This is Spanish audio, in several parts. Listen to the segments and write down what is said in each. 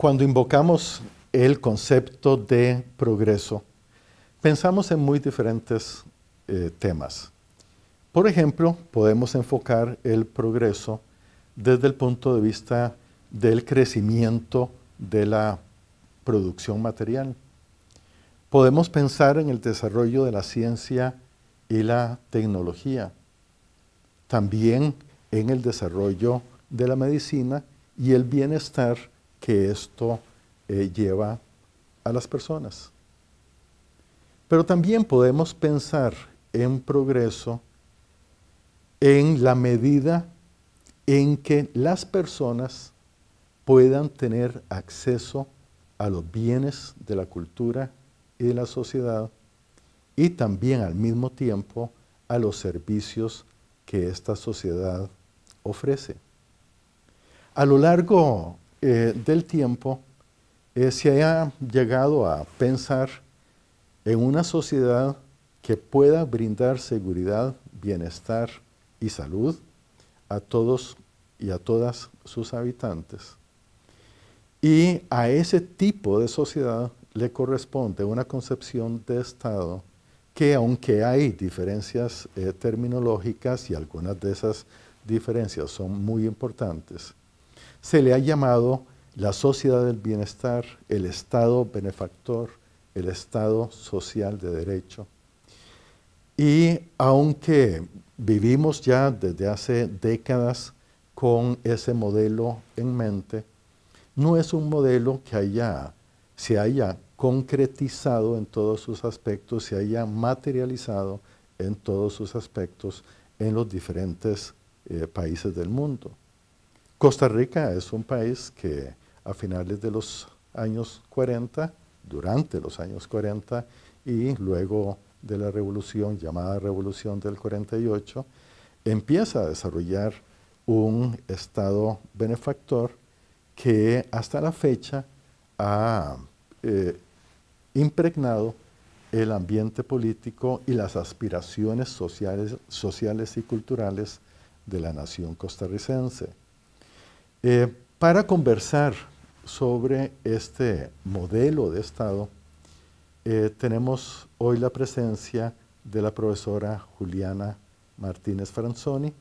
Cuando invocamos el concepto de progreso, pensamos en muy diferentes eh, temas. Por ejemplo, podemos enfocar el progreso desde el punto de vista del crecimiento de la producción material. Podemos pensar en el desarrollo de la ciencia y la tecnología, también en el desarrollo de la medicina y el bienestar que esto eh, lleva a las personas. Pero también podemos pensar en progreso en la medida en que las personas puedan tener acceso a los bienes de la cultura y de la sociedad y también al mismo tiempo a los servicios que esta sociedad ofrece. A lo largo eh, del tiempo eh, se haya llegado a pensar en una sociedad que pueda brindar seguridad, bienestar y salud a todos y a todas sus habitantes. Y a ese tipo de sociedad le corresponde una concepción de Estado que aunque hay diferencias eh, terminológicas y algunas de esas diferencias son muy importantes, se le ha llamado la sociedad del bienestar, el Estado benefactor, el Estado social de derecho. Y aunque vivimos ya desde hace décadas con ese modelo en mente, no es un modelo que se haya concretizado en todos sus aspectos, se haya materializado en todos sus aspectos en los diferentes eh, países del mundo. Costa Rica es un país que a finales de los años 40, durante los años 40 y luego de la revolución llamada Revolución del 48, empieza a desarrollar un Estado benefactor que hasta la fecha ha eh, impregnado el ambiente político y las aspiraciones sociales, sociales y culturales de la nación costarricense. Eh, para conversar sobre este modelo de Estado, eh, tenemos hoy la presencia de la profesora Juliana Martínez Franzoni,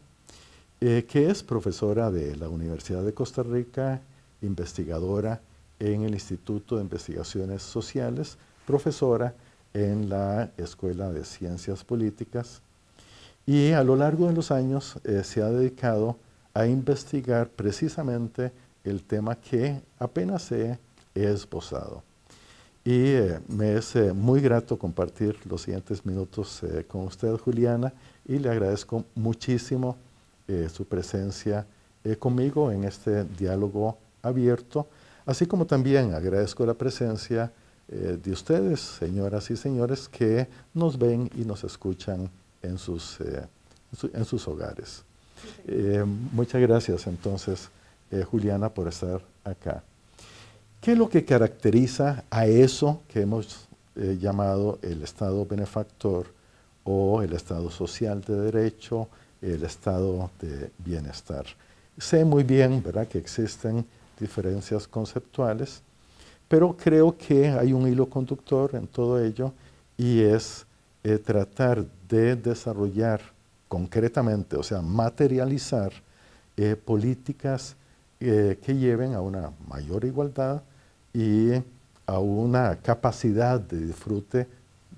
eh, que es profesora de la Universidad de Costa Rica, investigadora en el Instituto de Investigaciones Sociales, profesora en la Escuela de Ciencias Políticas y a lo largo de los años se ha dedicado a investigar precisamente el tema que apenas he, esbozado. Y eh, me es eh, muy grato compartir los siguientes minutos eh, con usted, Juliana, y le agradezco muchísimo su presencia conmigo en este diálogo abierto, así como también agradezco la presencia de ustedes, señoras y señores, que nos ven y nos escuchan en sus, en sus hogares. Eh, muchas gracias entonces, eh, Juliana, por estar acá. ¿Qué es lo que caracteriza a eso que hemos eh, llamado el Estado benefactor o el Estado social de derecho, el Estado de bienestar? Sé muy bien ¿verdad? que existen diferencias conceptuales, pero creo que hay un hilo conductor en todo ello y es tratar de desarrollar concretamente, o sea, materializar eh, políticas eh, que lleven a una mayor igualdad y a una capacidad de disfrute,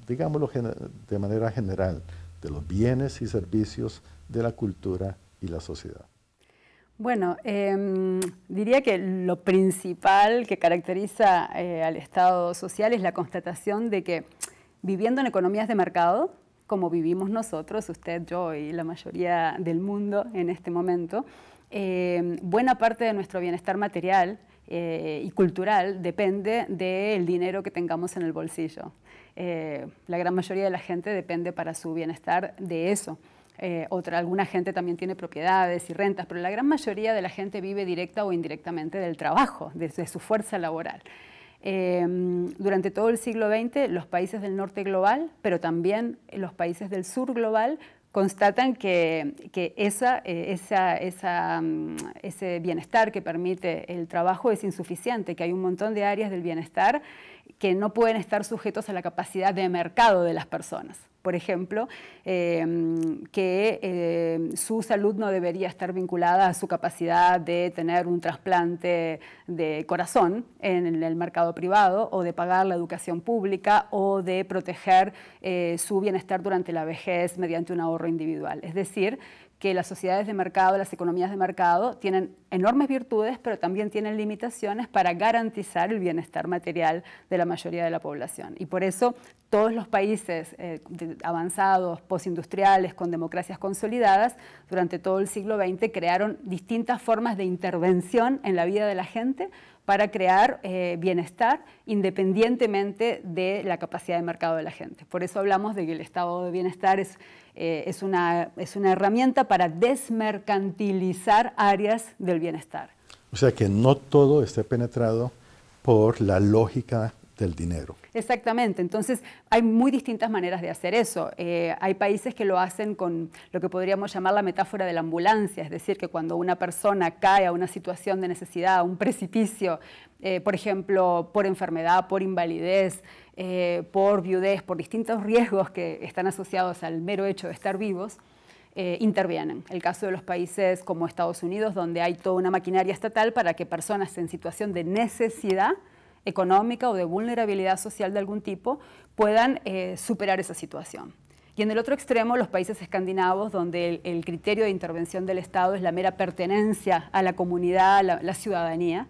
digámoslo de manera general, de los bienes y servicios de la cultura y la sociedad. Bueno, em, diría que lo principal que caracteriza eh, al Estado social es la constatación de que viviendo en economías de mercado, como vivimos nosotros, usted, yo y la mayoría del mundo en este momento, eh, buena parte de nuestro bienestar material eh, y cultural depende del dinero que tengamos en el bolsillo. Eh, la gran mayoría de la gente depende para su bienestar de eso. otra, alguna gente también tiene propiedades y rentas, pero la gran mayoría de la gente vive directa o indirectamente del trabajo, desde su fuerza laboral. Em, durante todo el siglo XX, los países del norte global, pero también los países del sur global, constatan que, eh, mm, ese bienestar que permite el trabajo es insuficiente, que hay un montón de áreas del bienestar que no pueden estar sujetos a la capacidad de mercado de las personas por ejemplo, em, que em, su salud no debería estar vinculada a su capacidad de tener un trasplante de corazón en el mercado privado o de pagar la educación pública o de proteger eh, su bienestar durante la vejez mediante un ahorro individual. Es decir, que las sociedades de mercado, las economías de mercado tienen enormes virtudes, pero también tienen limitaciones para garantizar el bienestar material de la mayoría de la población. Y por eso todos los países eh, avanzados, postindustriales, con democracias consolidadas, durante todo el siglo XX crearon distintas formas de intervención en la vida de la gente para crear eh, bienestar independientemente de la capacidad de mercado de la gente. Por eso hablamos de que el estado de bienestar es eh, es, una, herramienta para desmercantilizar áreas del bienestar. O sea que no todo esté penetrado por la lógica del dinero. Exactamente, entonces hay muy distintas maneras de hacer eso. Eh, hay países que lo hacen con lo que podríamos llamar la metáfora de la ambulancia, es decir, que cuando una persona cae a una situación de necesidad, a un precipicio, eh, por ejemplo, por enfermedad, por invalidez, eh, por viudez, por distintos riesgos que están asociados al mero hecho de estar vivos, eh, intervienen. El caso de los países como Estados Unidos, donde hay toda una maquinaria estatal para que personas en situación de necesidad económica o de vulnerabilidad social de algún tipo puedan eh, superar esa situación. Y en el otro extremo, los países escandinavos, donde el, criterio de intervención del Estado es la mera pertenencia a la comunidad, a la ciudadanía,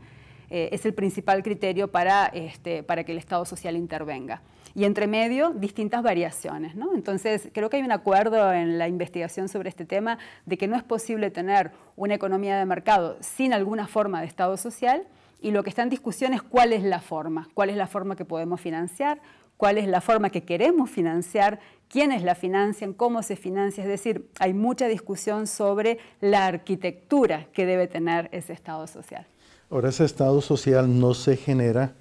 eh, es el principal criterio este, para, que el Estado social intervenga. Y entre medio, distintas variaciones. Entonces, creo que hay un acuerdo en la investigación sobre este tema de que no es posible tener una economía de mercado sin alguna forma de Estado social y lo que está en discusión es cuál es la forma, cuál es la forma que podemos financiar, cuál es la forma que queremos financiar, quiénes la financian, cómo se financia. Es decir, hay mucha discusión sobre la arquitectura que debe tener ese Estado social. Ahora, ese estado social no se genera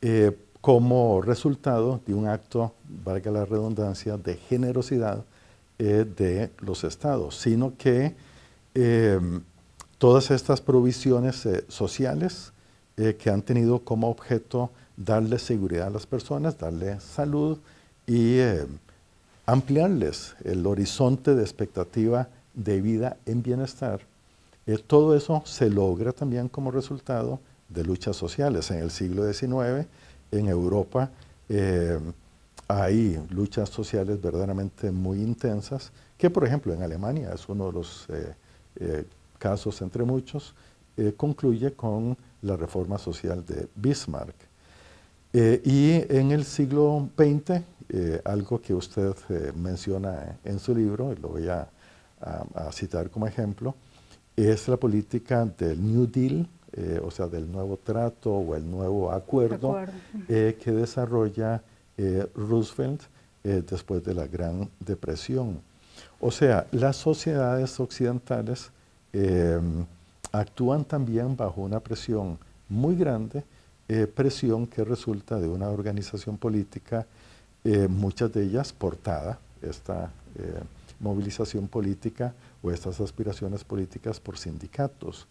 eh, como resultado de un acto, valga la redundancia, de generosidad eh, de los estados, sino que eh, todas estas provisiones sociales que han tenido como objeto darle seguridad a las personas, darle salud y ampliarles el horizonte de expectativa de vida en bienestar, eh, todo eso se logra también como resultado de luchas sociales. En el siglo XIX, en Europa, eh, hay luchas sociales verdaderamente muy intensas, que por ejemplo en Alemania es uno de los eh, casos entre muchos, concluye con la reforma social de Bismarck. y en el siglo XX, algo que usted menciona en su libro, y lo voy a citar como ejemplo, es la política del New Deal, eh, o sea, del nuevo trato o el nuevo acuerdo, eh, que desarrolla eh, Roosevelt después de la Gran Depresión. O sea, las sociedades occidentales em, actúan también bajo una presión muy grande, presión que resulta de una organización política, muchas de ellas portada, esta movilización política o estas aspiraciones políticas por sindicatos.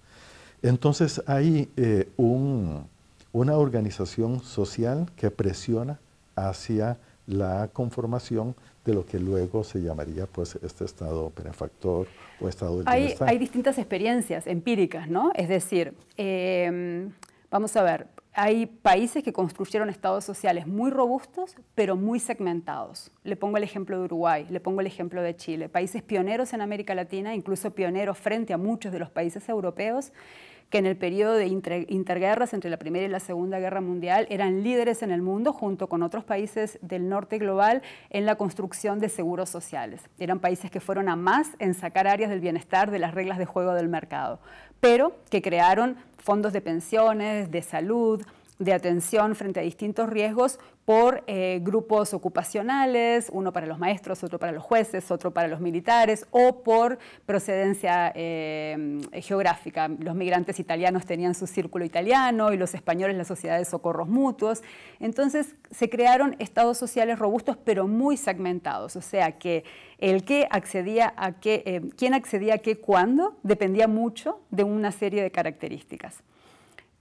Entonces hay eh, una organización social que presiona hacia la conformación de lo que luego se llamaría pues este estado benefactor o estado del hay, hay distintas experiencias empíricas, ¿no? Es decir, em, vamos a ver, hay países que construyeron estados sociales muy robustos, pero muy segmentados. Le pongo el ejemplo de Uruguay, le pongo el ejemplo de Chile, países pioneros en América Latina, incluso pioneros frente a muchos de los países europeos, que en el periodo de interguerras entre la Primera y la Segunda Guerra Mundial eran líderes en el mundo junto con otros países del norte global en la construcción de seguros sociales. Eran países que fueron a más en sacar áreas del bienestar de las reglas de juego del mercado, pero que crearon fondos de pensiones, de salud, de atención frente a distintos riesgos por eh, grupos ocupacionales, uno para los maestros, otro para los jueces, otro para los militares, o por procedencia eh, geográfica. Los migrantes italianos tenían su círculo italiano y los españoles la sociedad de socorros mutuos. Entonces se crearon estados sociales robustos pero muy segmentados, o sea que el que accedía a qué, eh, quién accedía a qué cuándo, dependía mucho de una serie de características.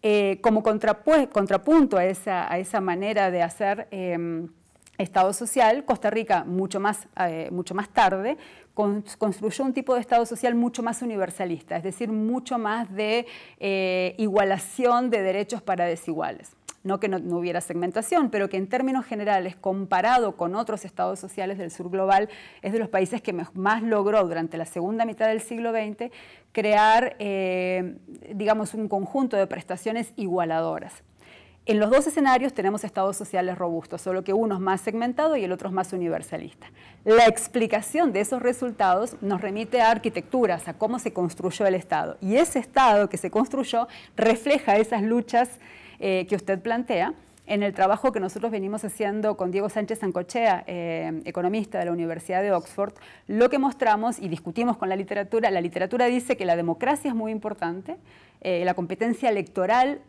Eh, como pues, contrapunto a esa, manera de hacer em, Estado social, Costa Rica mucho más eh, tarde construyó un tipo de Estado social mucho más universalista, es decir, mucho más de eh, igualación de derechos para desiguales no que no, hubiera segmentación, pero que en términos generales, comparado con otros estados sociales del sur global, es de los países que más logró durante la segunda mitad del siglo XX crear, eh, digamos, un conjunto de prestaciones igualadoras. En los dos escenarios tenemos estados sociales robustos, solo que uno es más segmentado y el otro es más universalista. La explicación de esos resultados nos remite a arquitecturas, a cómo se construyó el Estado. Y ese Estado que se construyó refleja esas luchas eh, que usted plantea. En el trabajo que nosotros venimos haciendo con Diego Sánchez Sancochea, eh, economista de la Universidad de Oxford, lo que mostramos y discutimos con la literatura, la literatura dice que la democracia es muy importante, eh, la competencia electoral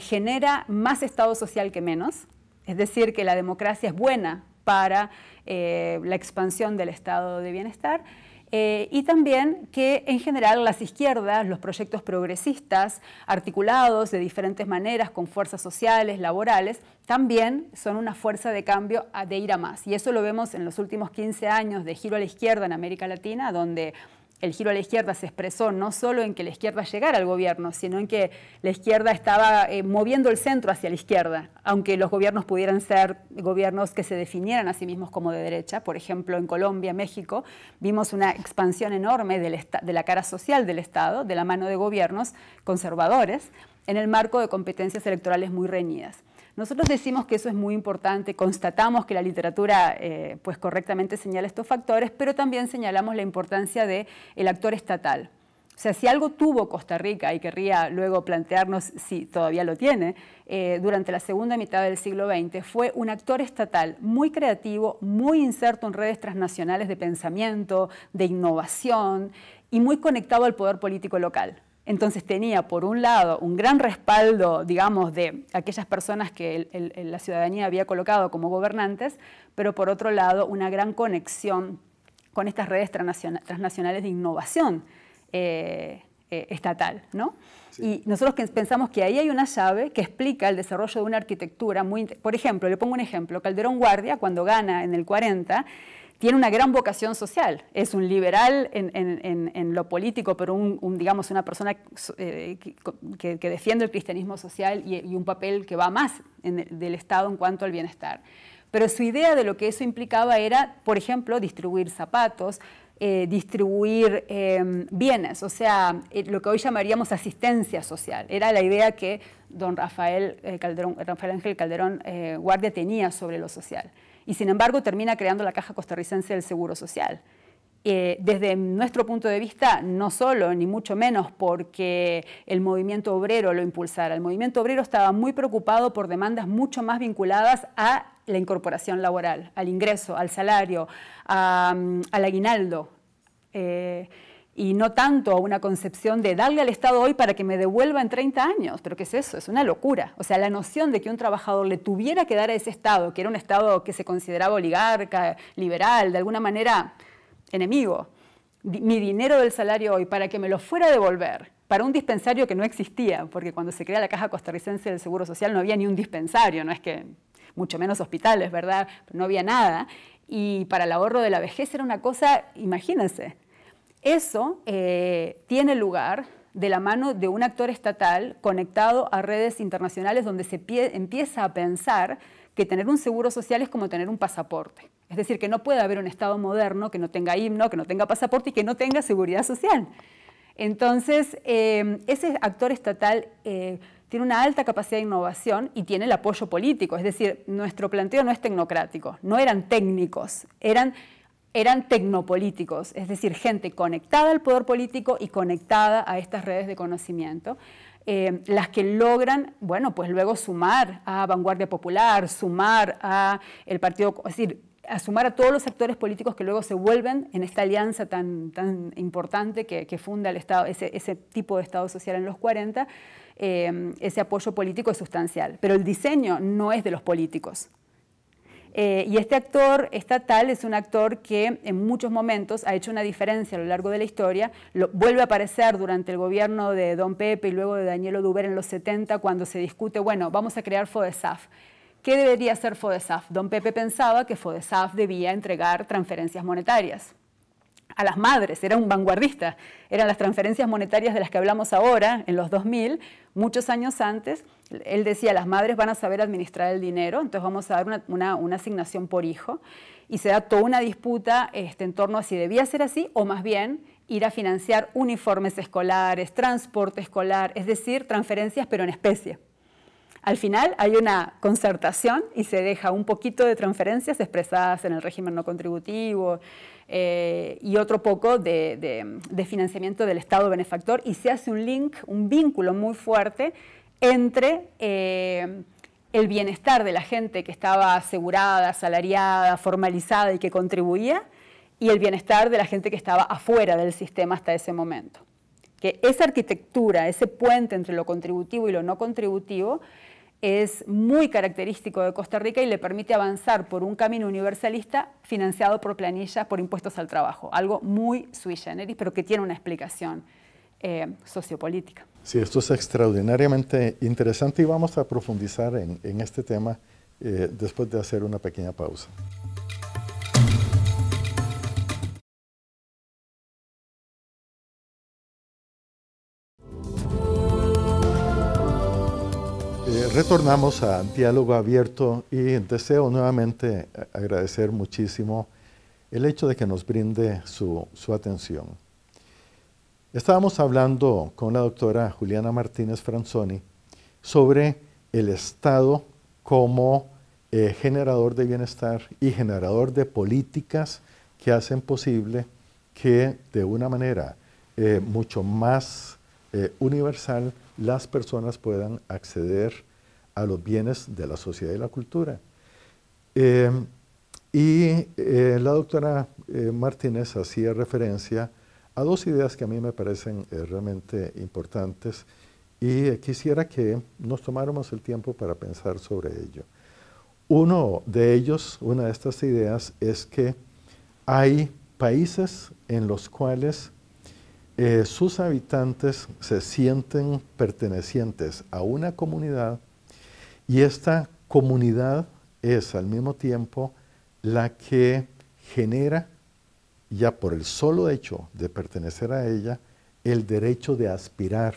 genera más Estado social que menos, es decir, que la democracia es buena para la expansión del estado de bienestar eh, y también que en general las izquierdas, los proyectos progresistas, articulados de diferentes maneras con fuerzas sociales, laborales, también son una fuerza de cambio de ir a más. Y eso lo vemos en los últimos 15 años de giro a la izquierda en América Latina, donde el giro a la izquierda se expresó no solo en que la izquierda llegara al gobierno, sino en que la izquierda estaba eh, moviendo el centro hacia la izquierda, aunque los gobiernos pudieran ser gobiernos que se definieran a sí mismos como de derecha. Por ejemplo, en Colombia, México, vimos una expansión enorme de la cara social del Estado, de la mano de gobiernos conservadores, en el marco de competencias electorales muy reñidas. Nosotros decimos que eso es muy importante, constatamos que la literatura eh, pues correctamente señala estos factores, pero también señalamos la importancia del actor estatal. O sea, si algo tuvo Costa Rica, y querría luego plantearnos si todavía lo tiene, eh, durante la segunda mitad del siglo XX, fue un actor estatal muy creativo, muy inserto en redes transnacionales de pensamiento, de innovación y muy conectado al poder político local. Entonces tenía, por un lado, un gran respaldo, digamos, de aquellas personas que la ciudadanía había colocado como gobernantes, pero por otro lado, una gran conexión con estas redes transnacionales de innovación eh, eh, estatal. ¿no? Y nosotros pensamos que ahí hay una llave que explica el desarrollo de una arquitectura muy... Por ejemplo, le pongo un ejemplo, Calderón Guardia, cuando gana en el 40, tiene una gran vocación social. Es un liberal en, lo político, pero digamos, una persona eh, que, defiende el cristianismo social y, un papel que va más del Estado en cuanto al bienestar. Pero su idea de lo que eso implicaba era, por ejemplo, distribuir zapatos, eh, distribuir em, bienes, o sea, eh, lo que hoy llamaríamos asistencia social. Era la idea que don Rafael, Rafael Ángel Calderón Guardia tenía sobre lo social y sin embargo termina creando la Caja Costarricense del Seguro Social. Eh, desde nuestro punto de vista, no solo, ni mucho menos porque el movimiento obrero lo impulsara. El movimiento obrero estaba muy preocupado por demandas mucho más vinculadas a la incorporación laboral, al ingreso, al salario, mm, al aguinaldo. Eh, y no tanto a una concepción de darle al Estado hoy para que me devuelva en 30 años. Pero ¿qué es eso? Es una locura. O sea, la noción de que un trabajador le tuviera que dar a ese Estado, que era un Estado que se consideraba oligarca, liberal, de alguna manera enemigo, mi dinero del salario hoy para que me lo fuera a devolver para un dispensario que no existía, porque cuando se crea la Caja Costarricense del Seguro Social no había ni un dispensario, no es que mucho menos hospitales, ¿verdad? No había nada. Y para el ahorro de la vejez era una cosa, imagínense, eso eh, tiene lugar de la mano de un actor estatal conectado a redes internacionales donde se empieza a pensar que tener un seguro social es como tener un pasaporte. Es decir, que no puede haber un Estado moderno que no tenga himno, que no tenga pasaporte y que no tenga seguridad social. Entonces, eh, ese actor estatal eh, tiene una alta capacidad de innovación y tiene el apoyo político. Es decir, nuestro planteo no es tecnocrático, no eran técnicos, eran eran tecnopolíticos, es decir, gente conectada al poder político y conectada a estas redes de conocimiento. Eh, las que logran, bueno, pues luego sumar a Vanguardia Popular, sumar a el partido, es decir, a sumar a todos los actores políticos que luego se vuelven en esta alianza tan, tan importante que, funda el Estado, ese, tipo de Estado social en los 40, eh, ese apoyo político es sustancial. Pero el diseño no es de los políticos, eh, y este actor estatal es un actor que en muchos momentos ha hecho una diferencia a lo largo de la historia, vuelve a aparecer durante el gobierno de Don Pepe y luego de Daniel Oduber en los 70 cuando se discute, bueno, vamos a crear FODESAF. ¿Qué debería ser FODESAF? Don Pepe pensaba que FODESAF debía entregar transferencias monetarias a las madres, era un vanguardista. Eran las transferencias monetarias de las que hablamos ahora, en los 2000, muchos años antes. Él decía, las madres van a saber administrar el dinero, entonces vamos a dar una, asignación por hijo. Y se da toda una disputa este, en torno a si debía ser así o más bien ir a financiar uniformes escolares, transporte escolar, es decir, transferencias pero en especie. Al final hay una concertación y se deja un poquito de transferencias expresadas en el régimen no contributivo eh, y otro poco de, financiamiento del Estado benefactor y se hace un link, un vínculo muy fuerte entre eh, el bienestar de la gente que estaba asegurada, asalariada, formalizada y que contribuía y el bienestar de la gente que estaba afuera del sistema hasta ese momento. Que esa arquitectura, ese puente entre lo contributivo y lo no contributivo, es muy característico de Costa Rica y le permite avanzar por un camino universalista financiado por planillas, por impuestos al trabajo, algo muy sui generis, pero que tiene una explicación eh, sociopolítica. Sí, esto es extraordinariamente interesante y vamos a profundizar en, este tema eh, después de hacer una pequeña pausa. Eh, retornamos a Diálogo Abierto y deseo nuevamente agradecer muchísimo el hecho de que nos brinde su, atención. Estábamos hablando con la doctora Juliana Martínez Franzoni sobre el Estado como eh, generador de bienestar y generador de políticas que hacen posible que de una manera eh, mucho más universal las personas puedan acceder a los bienes de la sociedad y la cultura. Eh, y eh, la doctora eh, Martínez hacía referencia a dos ideas que a mí me parecen realmente importantes y quisiera que nos tomáramos el tiempo para pensar sobre ello. Uno de ellos, una de estas ideas, es que hay países en los cuales eh, sus habitantes se sienten pertenecientes a una comunidad y esta comunidad es al mismo tiempo la que genera, ya por el solo hecho de pertenecer a ella, el derecho de aspirar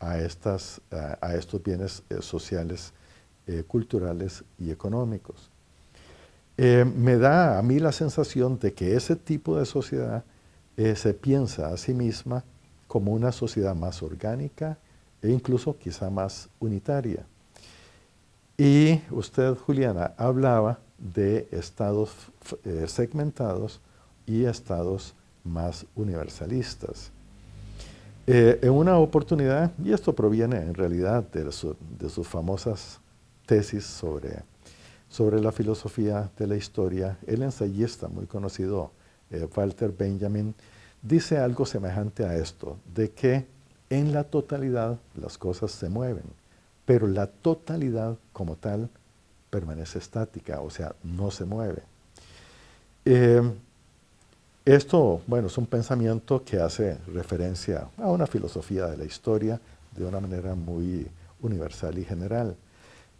a, estas, a, estos bienes eh, sociales, eh, culturales y económicos. me da a mí la sensación de que ese tipo de sociedad eh, se piensa a sí misma como una sociedad más orgánica e incluso quizá más unitaria. Y usted, Juliana, hablaba de estados eh, segmentados y estados más universalistas. Eh, en una oportunidad, y esto proviene en realidad de, sus famosas tesis sobre la filosofía de la historia, el ensayista muy conocido eh, Walter Benjamin, dice algo semejante a esto, de que en la totalidad las cosas se mueven, pero la totalidad como tal permanece estática, o sea, no se mueve. Eh, esto, bueno, es un pensamiento que hace referencia a una filosofía de la historia de una manera muy universal y general.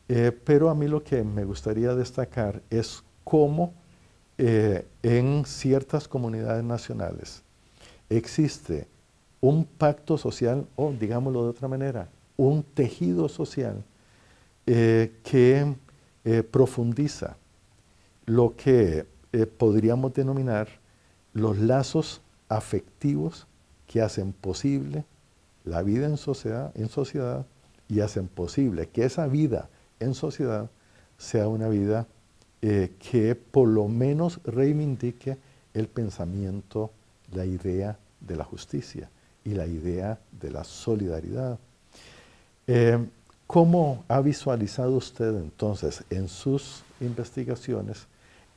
Eh, pero a mí lo que me gustaría destacar es cómo eh, en ciertas comunidades nacionales existe un pacto social, o digámoslo de otra manera, un tejido social eh, que eh, profundiza lo que podríamos denominar los lazos afectivos que hacen posible la vida en sociedad, en sociedad y hacen posible que esa vida en sociedad sea una vida eh, que por lo menos reivindique el pensamiento, la idea de la justicia y la idea de la solidaridad. Eh, ¿Cómo ha visualizado usted entonces en sus investigaciones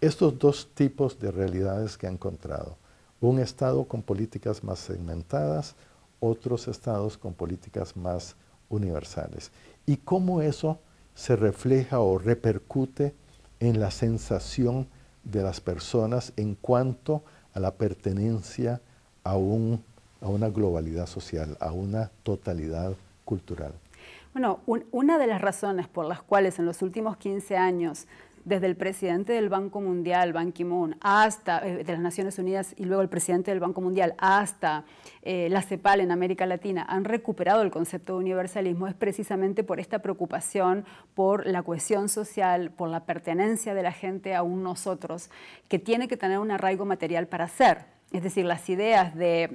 estos dos tipos de realidades que ha encontrado? Un Estado con políticas más segmentadas, otros estados con políticas más universales. ¿Y cómo eso se refleja o repercute en la sensación de las personas en cuanto a la pertenencia a, un, a una globalidad social, a una totalidad cultural. Bueno, una de las razones por las cuales en los últimos 15 años desde el presidente del Banco Mundial, Ban Ki-moon, hasta eh, de las Naciones Unidas y luego el presidente del Banco Mundial, hasta eh, la CEPAL en América Latina, han recuperado el concepto de universalismo es precisamente por esta preocupación por la cohesión social, por la pertenencia de la gente a un nosotros, que tiene que tener un arraigo material para ser. Es decir, las ideas de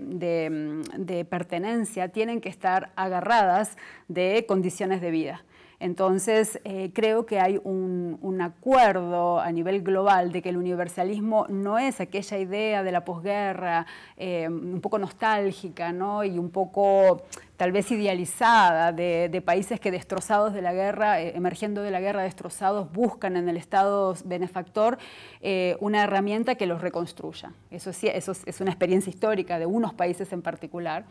pertenencia tienen que estar agarradas de condiciones de vida. Entonces, eh, creo que hay un, acuerdo a nivel global de que el universalismo no es aquella idea de la posguerra eh, un poco nostálgica ¿no? y un poco tal vez idealizada de, países que destrozados de la guerra, eh, emergiendo de la guerra destrozados, buscan en el Estado benefactor una herramienta que los reconstruya. Eso sí, eso es, una experiencia histórica de unos países en particular,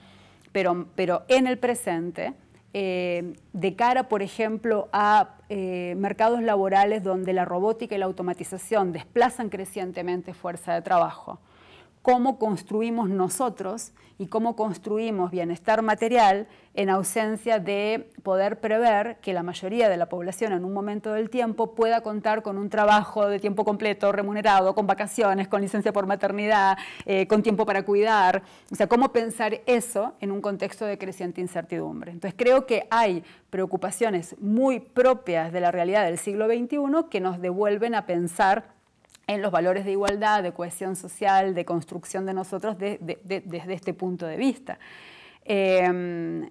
pero en el presente eh, de cara, por ejemplo, a eh, mercados laborales donde la robótica y la automatización desplazan crecientemente fuerza de trabajo cómo construimos nosotros y cómo construimos bienestar material en ausencia de poder prever que la mayoría de la población en un momento del tiempo pueda contar con un trabajo de tiempo completo, remunerado, con vacaciones, con licencia por maternidad, eh, con tiempo para cuidar. O sea, cómo pensar eso en un contexto de creciente incertidumbre. Entonces creo que hay preocupaciones muy propias de la realidad del siglo XXI que nos devuelven a pensar en los valores de igualdad, de cohesión social, de construcción de nosotros desde este punto de vista. Em,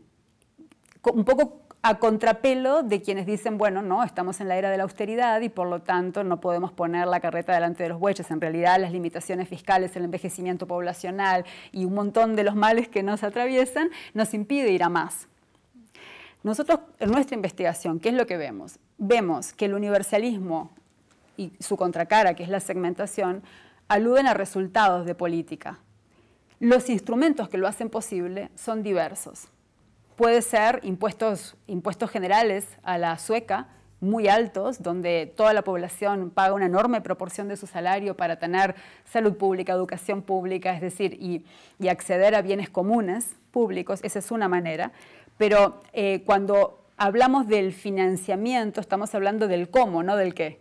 un poco a contrapelo de quienes dicen, bueno, no, estamos en la era de la austeridad y por lo tanto no podemos poner la carreta delante de los bueyes. En realidad las limitaciones fiscales, el envejecimiento poblacional y un montón de los males que nos atraviesan nos impide ir a más. Nosotros, en nuestra investigación, ¿qué es lo que vemos? Vemos que el universalismo y su contracara, que es la segmentación, aluden a resultados de política. Los instrumentos que lo hacen posible son diversos. Puede ser impuestos, impuestos generales a la sueca, muy altos, donde toda la población paga una enorme proporción de su salario para tener salud pública, educación pública, es decir, y, acceder a bienes comunes públicos, esa es una manera. Pero eh, cuando hablamos del financiamiento, estamos hablando del cómo, no del qué.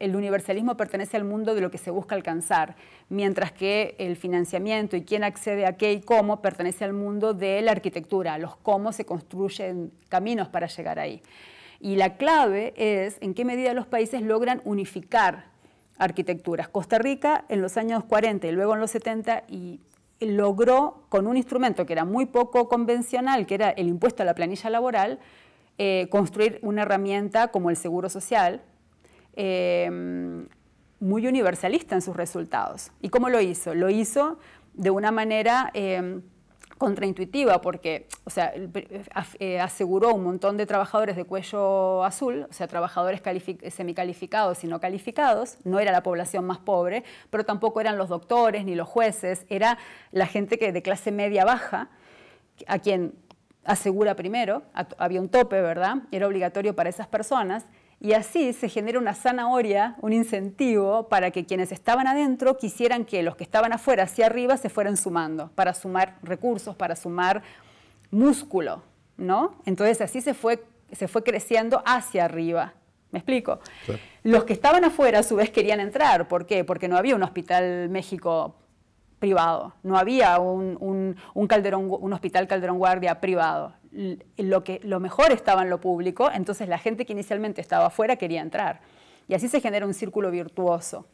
El universalismo pertenece al mundo de lo que se busca alcanzar, mientras que el financiamiento y quién accede a qué y cómo pertenece al mundo de la arquitectura, los cómo se construyen caminos para llegar ahí. Y la clave es en qué medida los países logran unificar arquitecturas. Costa Rica en los años 40 y luego en los 70 logró con un instrumento que era muy poco convencional, que era el impuesto a la planilla laboral, eh, construir una herramienta como el seguro social, Em, muy universalista en sus resultados. ¿Y cómo lo hizo? Lo hizo de una manera em, contraintuitiva porque, o sea, eh, aseguró un montón de trabajadores de cuello azul, o sea, trabajadores semicalificados y no calificados, no era la población más pobre, pero tampoco eran los doctores ni los jueces, era la gente que de clase media baja, a quien asegura primero, había un tope, ¿verdad? Era obligatorio para esas personas y así se genera una zanahoria, un incentivo para que quienes estaban adentro quisieran que los que estaban afuera hacia arriba se fueran sumando, para sumar recursos, para sumar músculo, ¿no? Entonces así se fue, se fue creciendo hacia arriba. ¿Me explico? Los que estaban afuera a su vez querían entrar. ¿Por qué? Porque no había un hospital México privado, no había un, Calderón, un hospital Calderón Guardia privado lo, que, lo mejor estaba en lo público, entonces la gente que inicialmente estaba afuera quería entrar. Y así se genera un círculo virtuoso,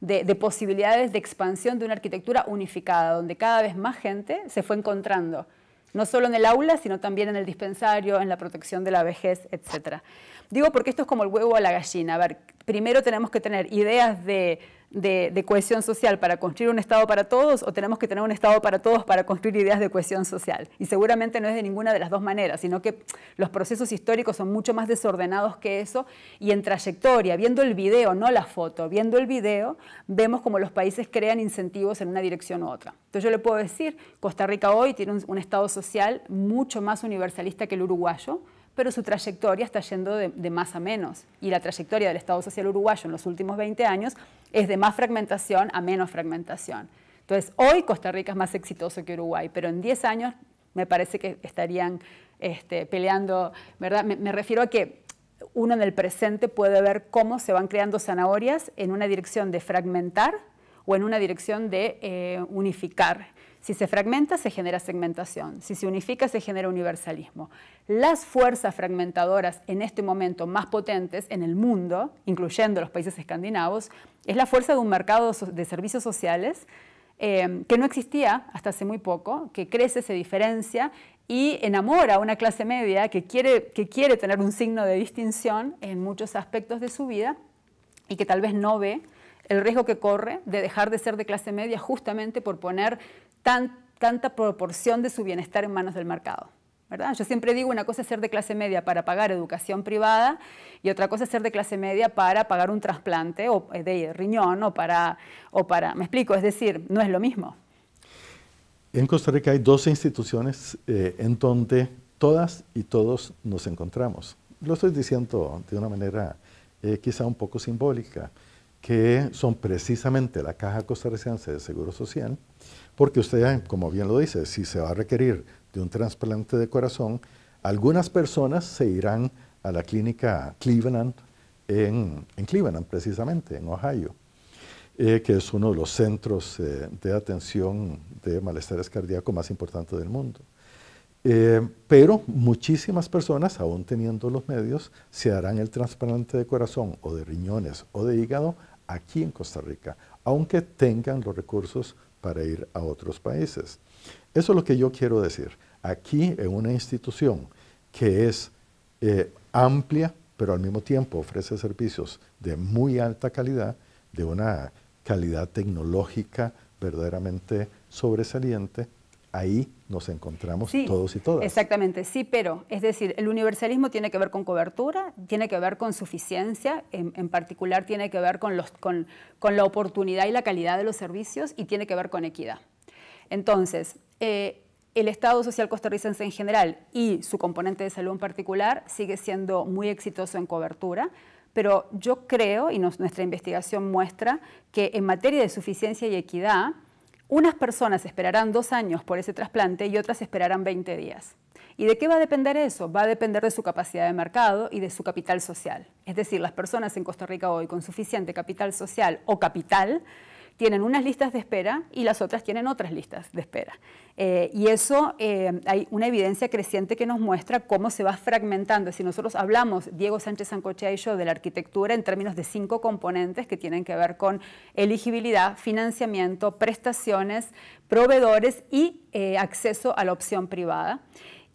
De, de, posibilidades de expansión de una arquitectura unificada, donde cada vez más gente se fue encontrando, no solo en el aula, sino también en el dispensario, en la protección de la vejez, etcétera. Digo porque esto es como el huevo a la gallina. A ver, primero tenemos que tener ideas de, cohesión social para construir un Estado para todos o tenemos que tener un Estado para todos para construir ideas de cohesión social. Y seguramente no es de ninguna de las dos maneras, sino que los procesos históricos son mucho más desordenados que eso y en trayectoria, viendo el video, no la foto, viendo el video, vemos como los países crean incentivos en una dirección u otra. Entonces yo le puedo decir, Costa Rica hoy tiene un Estado social mucho más universalista que el uruguayo, pero su trayectoria está yendo de, más a menos. Y la trayectoria del Estado Social Uruguayo en los últimos 20 años es de más fragmentación a menos fragmentación. Entonces, hoy Costa Rica es más exitoso que Uruguay, pero en 10 años me parece que estarían este, peleando, ¿verdad? Me, refiero a que uno en el presente puede ver cómo se van creando zanahorias en una dirección de fragmentar o en una dirección de eh, unificar. Si se fragmenta, se genera segmentación. Si se unifica, se genera universalismo. Las fuerzas fragmentadoras en este momento más potentes en el mundo, incluyendo los países escandinavos, es la fuerza de un mercado de servicios sociales eh, que no existía hasta hace muy poco, que crece, se diferencia y enamora a una clase media que quiere, que quiere tener un signo de distinción en muchos aspectos de su vida y que tal vez no ve el riesgo que corre de dejar de ser de clase media justamente por poner tanta proporción de su bienestar en manos del mercado. ¿verdad? Yo siempre digo, una cosa es ser de clase media para pagar educación privada y otra cosa es ser de clase media para pagar un trasplante o eh, de riñón o para, me explico, es decir, no es lo mismo. En Costa Rica hay dos instituciones eh, en donde todas y todos nos encontramos. Lo estoy diciendo de una manera eh, quizá un poco simbólica, que son precisamente la Caja Costarricense de Seguro Social, porque usted, como bien lo dice, si se va a requerir de un trasplante de corazón, algunas personas se irán a la clínica Cleveland, en, Cleveland precisamente, en Ohio, eh, que es uno de los centros eh, de atención de malestares cardíacos más importantes del mundo. Eh, pero muchísimas personas, aún teniendo los medios, se harán el trasplante de corazón o de riñones o de hígado aquí en Costa Rica, aunque tengan los recursos para ir a otros países. Eso es lo que yo quiero decir. Aquí en una institución que es eh, amplia, pero al mismo tiempo ofrece servicios de muy alta calidad, de una calidad tecnológica verdaderamente sobresaliente, ahí nos encontramos todos y todas. Exactamente, sí, pero es decir, el universalismo tiene que ver con cobertura, tiene que ver con suficiencia, en, particular tiene que ver con, los, con, la oportunidad y la calidad de los servicios y tiene que ver con equidad. Entonces, eh, el Estado Social costarricense en general y su componente de salud en particular sigue siendo muy exitoso en cobertura, pero yo creo, y nuestra investigación muestra, que en materia de suficiencia y equidad, unas personas esperarán dos años por ese trasplante y otras esperarán 20 días. ¿Y de qué va a depender eso? Va a depender de su capacidad de mercado y de su capital social. Es decir, las personas en Costa Rica hoy con suficiente capital social o capital tienen unas listas de espera y las otras tienen otras listas de espera. Eh, y eso eh, hay una evidencia creciente que nos muestra cómo se va fragmentando. Si nosotros hablamos, Diego Sánchez Sancochea y yo, de la arquitectura en términos de cinco componentes que tienen que ver con elegibilidad, financiamiento, prestaciones, proveedores y eh, acceso a la opción privada.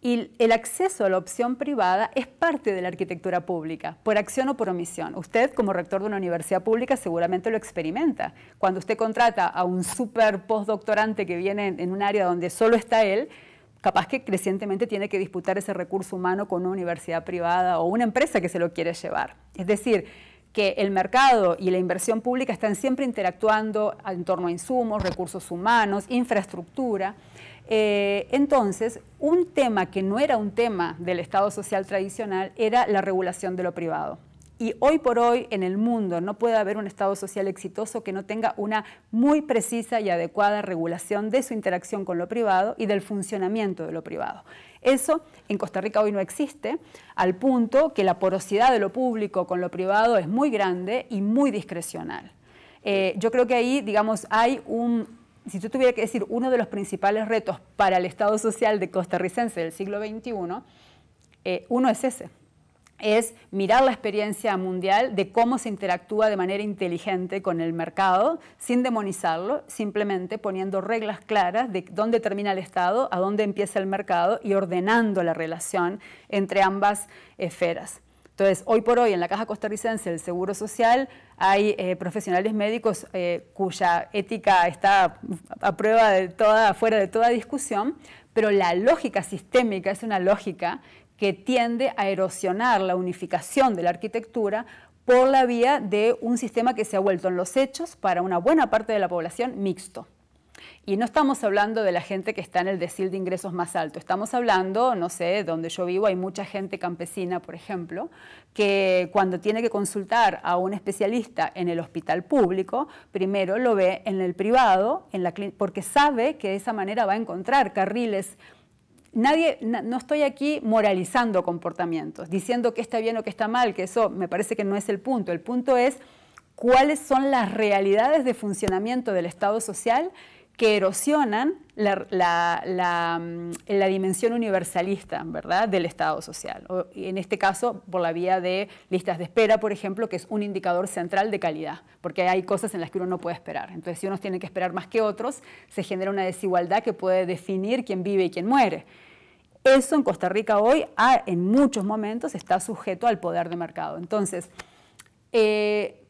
Y el acceso a la opción privada es parte de la arquitectura pública, por acción o por omisión. Usted, como rector de una universidad pública, seguramente lo experimenta. Cuando usted contrata a un super postdoctorante que viene en un área donde solo está él, capaz que crecientemente tiene que disputar ese recurso humano con una universidad privada o una empresa que se lo quiere llevar. Es decir, que el mercado y la inversión pública están siempre interactuando en torno a insumos, recursos humanos, infraestructura. Eh, entonces, un tema que no era un tema del Estado social tradicional era la regulación de lo privado. Y hoy por hoy en el mundo no puede haber un Estado social exitoso que no tenga una muy precisa y adecuada regulación de su interacción con lo privado y del funcionamiento de lo privado. Eso en Costa Rica hoy no existe, al punto que la porosidad de lo público con lo privado es muy grande y muy discrecional. Eh, yo creo que ahí, digamos, hay un, si yo tuviera que decir uno de los principales retos para el Estado social de costarricense del siglo XXI, eh, uno es ese, es mirar la experiencia mundial de cómo se interactúa de manera inteligente con el mercado, sin demonizarlo, simplemente poniendo reglas claras de dónde termina el Estado, a dónde empieza el mercado y ordenando la relación entre ambas esferas. Entonces, hoy por hoy en la Caja Costarricense del Seguro Social hay eh, profesionales médicos eh, cuya ética está a prueba de toda, fuera de toda discusión, pero la lógica sistémica es una lógica que tiende a erosionar la unificación de la arquitectura por la vía de un sistema que se ha vuelto en los hechos para una buena parte de la población mixto. Y no estamos hablando de la gente que está en el decil de ingresos más alto, estamos hablando, no sé, donde yo vivo hay mucha gente campesina, por ejemplo, que cuando tiene que consultar a un especialista en el hospital público, primero lo ve en el privado, en la porque sabe que de esa manera va a encontrar carriles Nadie, no estoy aquí moralizando comportamientos, diciendo que está bien o que está mal, que eso me parece que no es el punto. El punto es cuáles son las realidades de funcionamiento del Estado social que erosionan la, mm, la, dimensión universalista ¿verdad? del Estado social. en este caso, por la vía de listas de espera, por ejemplo, que es un indicador central de calidad, porque hay cosas en las que uno no puede esperar. Entonces, si unos tienen que esperar más que otros, se genera una desigualdad que puede definir quién vive y quién muere. Eso en Costa Rica hoy, en muchos momentos, está sujeto al poder de mercado. Entonces, eh,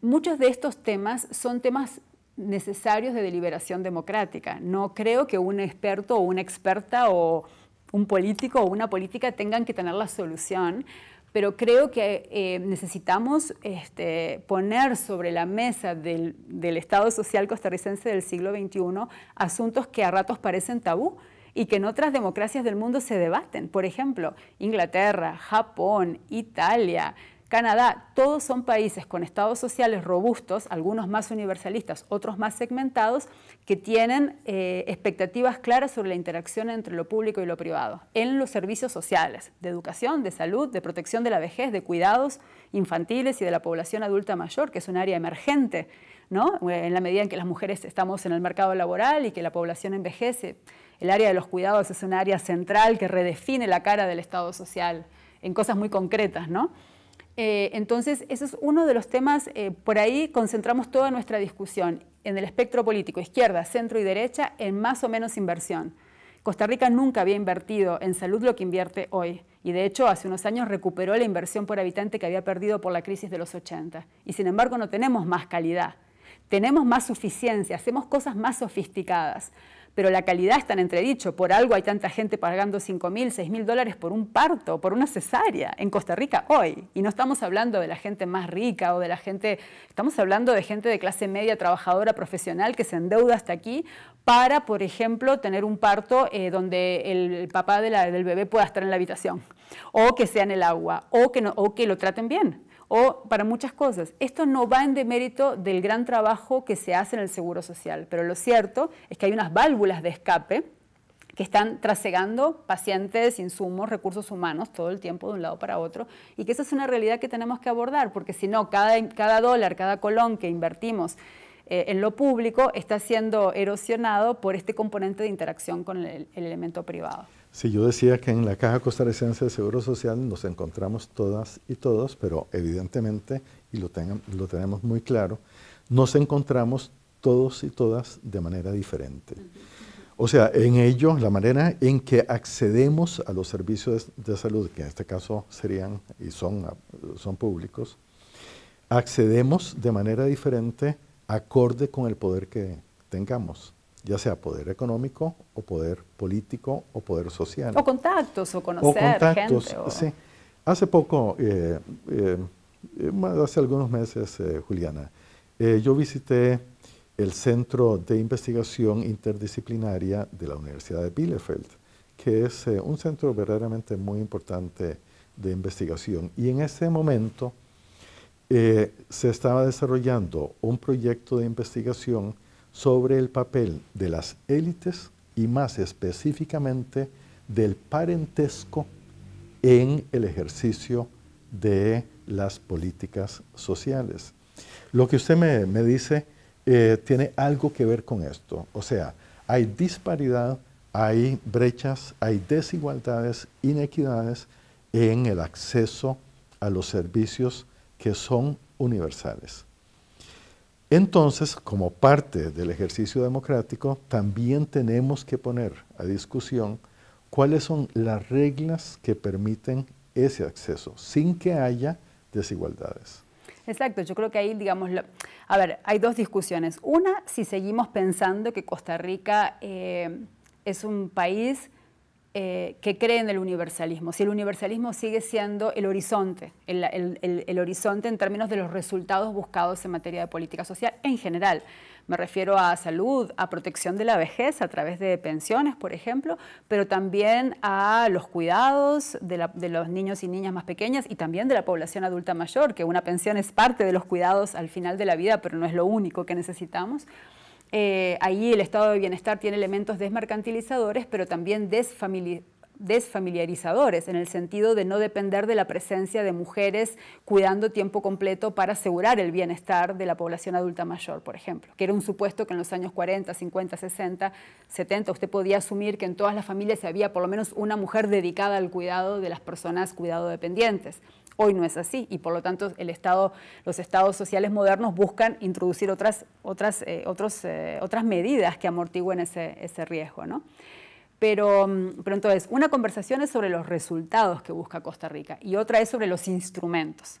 muchos de estos temas son temas necesarios de deliberación democrática. No creo que un experto o una experta o un político o una política tengan que tener la solución, pero creo que eh, necesitamos este, poner sobre la mesa del, Estado social costarricense del siglo XXI asuntos que a ratos parecen tabú y que en otras democracias del mundo se debaten. Por ejemplo, Inglaterra, Japón, Italia, Canadá, todos son países con estados sociales robustos, algunos más universalistas, otros más segmentados, que tienen eh, expectativas claras sobre la interacción entre lo público y lo privado en los servicios sociales, de educación, de salud, de protección de la vejez, de cuidados infantiles y de la población adulta mayor, que es un área emergente, ¿no? en la medida en que las mujeres estamos en el mercado laboral y que la población envejece. El área de los cuidados es un área central que redefine la cara del Estado social en cosas muy concretas, ¿no? Eh, entonces, ese es uno de los temas, eh, por ahí concentramos toda nuestra discusión en el espectro político, izquierda, centro y derecha, en más o menos inversión. Costa Rica nunca había invertido en salud lo que invierte hoy y de hecho hace unos años recuperó la inversión por habitante que había perdido por la crisis de los 80. Y sin embargo no tenemos más calidad, tenemos más suficiencia, hacemos cosas más sofisticadas pero la calidad está en entredicho. Por algo hay tanta gente pagando 5.000, mil, mil dólares por un parto, por una cesárea en Costa Rica hoy. Y no estamos hablando de la gente más rica o de la gente, estamos hablando de gente de clase media, trabajadora, profesional, que se endeuda hasta aquí para, por ejemplo, tener un parto eh, donde el papá del bebé pueda estar en la habitación, o que sea en el agua, o o que lo traten bien o para muchas cosas. Esto no va en demérito del gran trabajo que se hace en el Seguro Social, pero lo cierto es que hay unas válvulas de escape que están trasegando pacientes, insumos, recursos humanos todo el tiempo de un lado para otro y que esa es una realidad que tenemos que abordar, porque si no, cada, dólar, cada colón que invertimos eh, en lo público está siendo erosionado por este componente de interacción con el elemento privado. Si yo decía que en la Caja Costarricense de Seguro Social nos encontramos todas y todos, pero evidentemente, y lo, lo tenemos muy claro, nos encontramos todos y todas de manera diferente. O sea, en ello, la manera en que accedemos a los servicios de salud, que en este caso serían y son, son públicos, accedemos de manera diferente acorde con el poder que tengamos ya sea poder económico o poder político o poder social. O contactos o conocer o contactos, gente. Sí. Hace poco, eh, eh, eh, hace algunos meses, Juliana, yo visité el Centro de Investigación Interdisciplinaria de la Universidad de Bielefeld, que es un centro verdaderamente muy importante de investigación. Y en ese momento se estaba desarrollando un proyecto de investigación sobre el papel de las élites y más específicamente del parentesco en el ejercicio de las políticas sociales. Lo que usted me, dice eh, tiene algo que ver con esto. O sea, hay disparidad, hay brechas, hay desigualdades, inequidades en el acceso a los servicios que son universales. Entonces, como parte del ejercicio democrático, también tenemos que poner a discusión cuáles son las reglas que permiten ese acceso, sin que haya desigualdades. Exacto, yo creo que ahí, digamos, a ver, hay dos discusiones. Una, si seguimos pensando que Costa Rica eh, es un país eh, que creen en el universalismo, si el universalismo sigue siendo el horizonte, el, horizonte en términos de los resultados buscados en materia de política social en general. Me refiero a salud, a protección de la vejez a través de pensiones, por ejemplo, pero también a los cuidados de los niños y niñas más pequeñas y también de la población adulta mayor, que una pensión es parte de los cuidados al final de la vida, pero no es lo único que necesitamos. Eh, ahí el estado de bienestar tiene elementos desmercantilizadores, pero también desfamiliarizadores, en el sentido de no depender de la presencia de mujeres cuidando tiempo completo para asegurar el bienestar de la población adulta mayor, por ejemplo, que era un supuesto que en los años 40, 50, 60, 70 usted podía asumir que en todas las familias había por lo menos una mujer dedicada al cuidado de las personas cuidado dependientes. Hoy no es así y por lo tanto los estados sociales modernos buscan introducir otras, eh, eh, medidas que amortigüen ese, riesgo. Mm, pero, entonces, una conversación es sobre los resultados que busca Costa Rica y otra es sobre los instrumentos.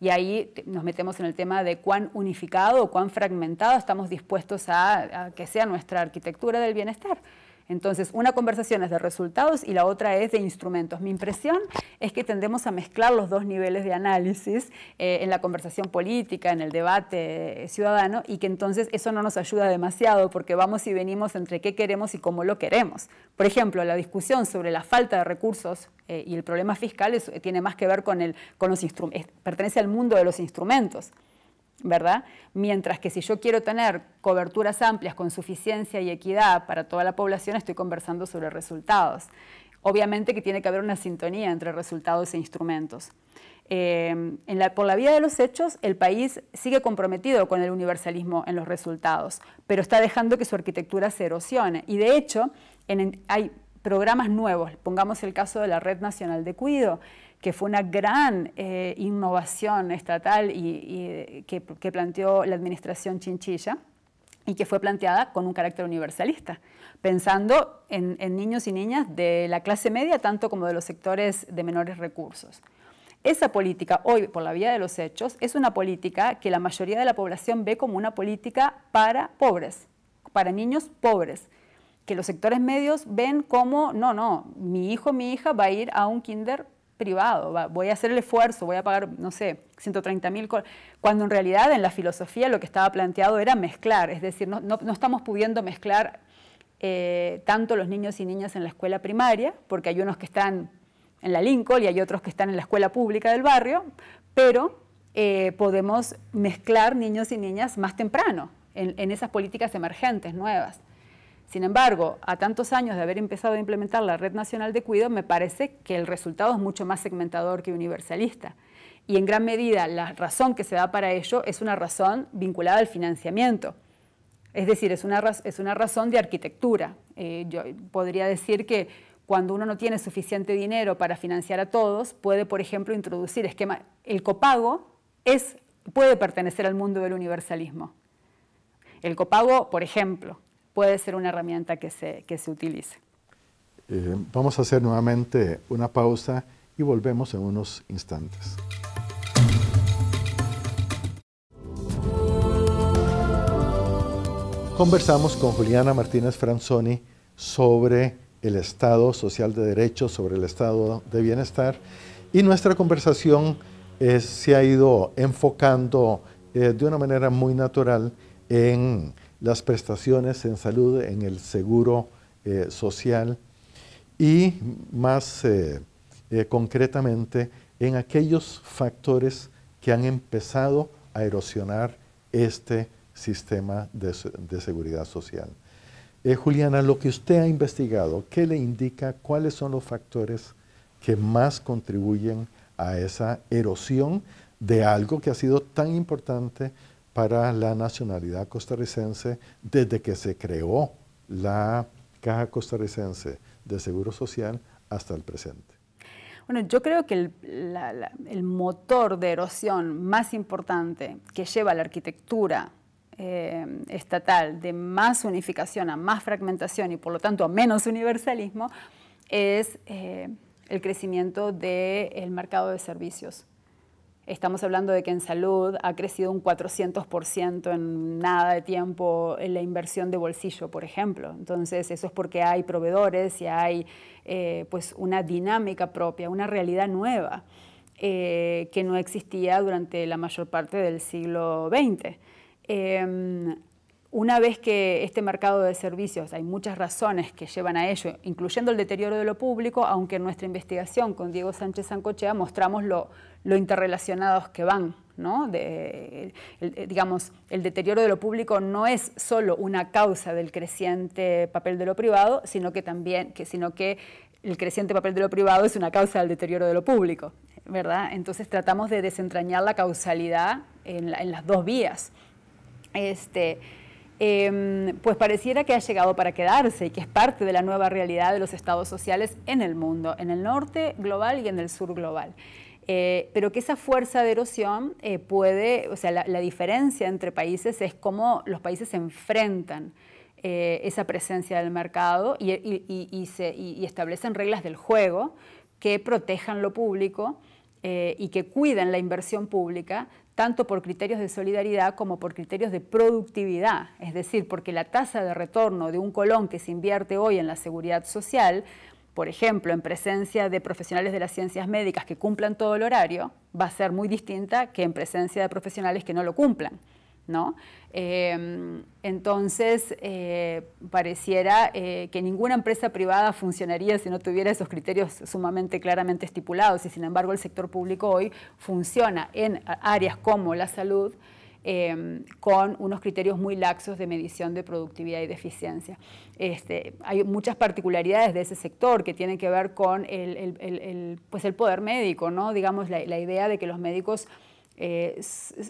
Y ahí nos metemos en el tema de cuán unificado o cuán fragmentado estamos dispuestos a que sea nuestra arquitectura del bienestar. Entonces, una conversación es de resultados y la otra es de instrumentos. Mi impresión es que tendemos a mezclar los dos niveles de análisis eh, en la conversación política, en el debate eh, ciudadano, y que entonces eso no nos ayuda demasiado porque vamos y venimos entre qué queremos y cómo lo queremos. Por ejemplo, la discusión sobre la falta de recursos eh, y el problema fiscal tiene más que ver con el, con los pertenece al mundo de los instrumentos. ¿verdad? Mientras que si yo quiero tener coberturas amplias con suficiencia y equidad para toda la población, estoy conversando sobre resultados. Obviamente que tiene que haber una sintonía entre resultados e instrumentos. Eh, la, por la vía de los hechos, el país sigue comprometido con el universalismo en los resultados, pero está dejando que su arquitectura se erosione. Y de hecho, hay programas nuevos, pongamos el caso de la Red Nacional de Cuido, que fue una gran eh, innovación estatal y, que, planteó la administración Chinchilla y que fue planteada con un carácter universalista, pensando en, niños y niñas de la clase media, tanto como de los sectores de menores recursos. Esa política, hoy por la vía de los hechos, es una política que la mayoría de la población ve como una política para pobres, para niños pobres, que los sectores medios ven como, no, no, mi hijo, mi hija va a ir a un kinder privado, voy a hacer el esfuerzo, voy a pagar, no sé, 130 mil, cuando en realidad en la filosofía lo que estaba planteado era mezclar, es decir, no, estamos pudiendo mezclar eh, tanto los niños y niñas en la escuela primaria, porque hay unos que están en la Lincoln y hay otros que están en la escuela pública del barrio, pero eh, podemos mezclar niños y niñas más temprano en esas políticas emergentes nuevas. Sin embargo, a tantos años de haber empezado a implementar la Red Nacional de Cuido, me parece que el resultado es mucho más segmentador que universalista. Y en gran medida la razón que se da para ello es una razón vinculada al financiamiento. Es decir, es una, razón de arquitectura. Eh, yo podría decir que cuando uno no tiene suficiente dinero para financiar a todos, puede, por ejemplo, introducir esquemas. El copago puede pertenecer al mundo del universalismo. El copago, por ejemplo, puede ser una herramienta que se, se utilice. Eh, vamos a hacer nuevamente una pausa y volvemos en unos instantes. Conversamos con Juliana Martínez Franzoni sobre el Estado Social de Derecho, sobre el Estado de Bienestar y nuestra conversación eh, se ha ido enfocando eh, de una manera muy natural en las prestaciones en salud en el seguro eh, social y más eh, eh, concretamente en aquellos factores que han empezado a erosionar este sistema de, de seguridad social. Juliana, lo que usted ha investigado, ¿qué le indica cuáles son los factores que más contribuyen a esa erosión de algo que ha sido tan importante para la nacionalidad costarricense desde que se creó la Caja Costarricense de Seguro Social hasta el presente. Bueno, yo creo que el, motor de erosión más importante que lleva a la arquitectura eh, estatal de más unificación a más fragmentación y por lo tanto a menos universalismo es eh, el crecimiento del mercado de servicios Estamos hablando de que en salud ha crecido un 400% en nada de tiempo en la inversión de bolsillo, por ejemplo. Entonces, eso es porque hay proveedores y hay eh, pues una dinámica propia, una realidad nueva eh, que no existía durante la mayor parte del siglo XX. Em, una vez que este mercado de servicios, hay muchas razones que llevan a ello, incluyendo el deterioro de lo público, aunque en nuestra investigación con Diego Sánchez Sancochea mostramos lo, lo interrelacionados que van. digamos, el deterioro de lo público no es solo una causa del creciente papel de lo privado, sino que también, sino que el creciente papel de lo privado es una causa del deterioro de lo público, ¿verdad? Entonces tratamos de desentrañar la causalidad en, las dos vías. Este, em, pues pareciera que ha llegado para quedarse y que es parte de la nueva realidad de los estados sociales en el mundo, en el norte global y en el sur global. Eh, pero que esa fuerza de erosión eh, puede, o sea, la, diferencia entre países es cómo los países enfrentan eh, esa presencia del mercado y, y, establecen reglas del juego que protejan lo público y que cuiden la inversión pública tanto por criterios de solidaridad como por criterios de productividad, es decir, porque la tasa de retorno de un colón que se invierte hoy en la seguridad social por ejemplo, en presencia de profesionales de las ciencias médicas que cumplan todo el horario, va a ser muy distinta que en presencia de profesionales que no lo cumplan. ¿no? Eh, entonces, eh, pareciera eh, que ninguna empresa privada funcionaría si no tuviera esos criterios sumamente claramente estipulados y sin embargo el sector público hoy funciona en áreas como la salud Em, con unos criterios muy laxos de medición de productividad y de eficiencia. Este, hay muchas particularidades de ese sector que tienen que ver con el, pues el poder médico, ¿no? digamos la, idea de que los médicos, eh,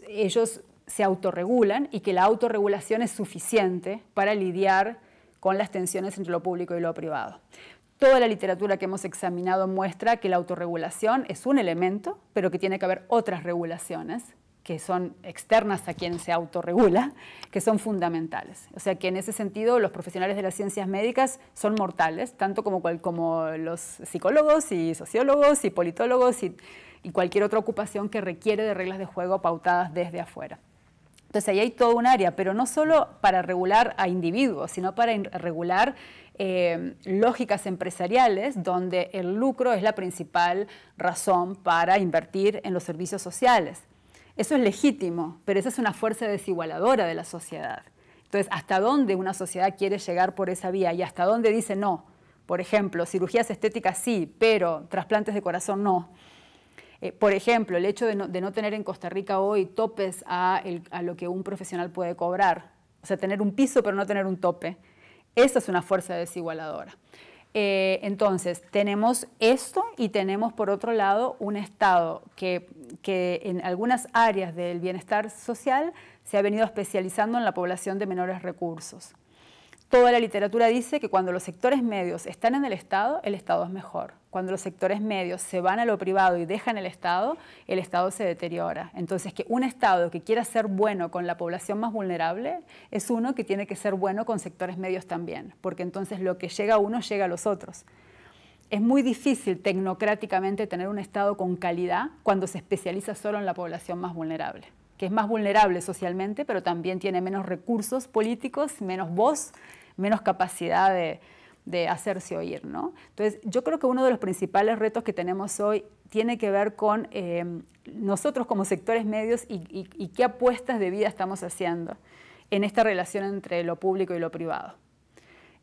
ellos se autorregulan y que la autorregulación es suficiente para lidiar con las tensiones entre lo público y lo privado. Toda la literatura que hemos examinado muestra que la autorregulación es un elemento, pero que tiene que haber otras regulaciones que son externas a quien se autorregula, que son fundamentales. O sea que en ese sentido los profesionales de las ciencias médicas son mortales, tanto como, como los psicólogos y sociólogos y politólogos y, cualquier otra ocupación que requiere de reglas de juego pautadas desde afuera. Entonces ahí hay todo un área, pero no solo para regular a individuos, sino para regular eh, lógicas empresariales donde el lucro es la principal razón para invertir en los servicios sociales. Eso es legítimo, pero esa es una fuerza desigualadora de la sociedad. Entonces, ¿hasta dónde una sociedad quiere llegar por esa vía y hasta dónde dice no? Por ejemplo, cirugías estéticas sí, pero trasplantes de corazón no. Eh, por ejemplo, el hecho de no, tener en Costa Rica hoy topes a, a lo que un profesional puede cobrar, o sea, tener un piso pero no tener un tope, esa es una fuerza desigualadora. Eh, entonces, tenemos esto y tenemos por otro lado un Estado que en algunas áreas del bienestar social se ha venido especializando en la población de menores recursos. Toda la literatura dice que cuando los sectores medios están en el Estado, el Estado es mejor cuando los sectores medios se van a lo privado y dejan el Estado, el Estado se deteriora. Entonces, que un Estado que quiera ser bueno con la población más vulnerable es uno que tiene que ser bueno con sectores medios también, porque entonces lo que llega a uno llega a los otros. Es muy difícil tecnocráticamente tener un Estado con calidad cuando se especializa solo en la población más vulnerable, que es más vulnerable socialmente, pero también tiene menos recursos políticos, menos voz, menos capacidad de, de hacerse oír, ¿no? Entonces, yo creo que uno de los principales retos que tenemos hoy tiene que ver con eh, nosotros como sectores medios y, qué apuestas de vida estamos haciendo en esta relación entre lo público y lo privado.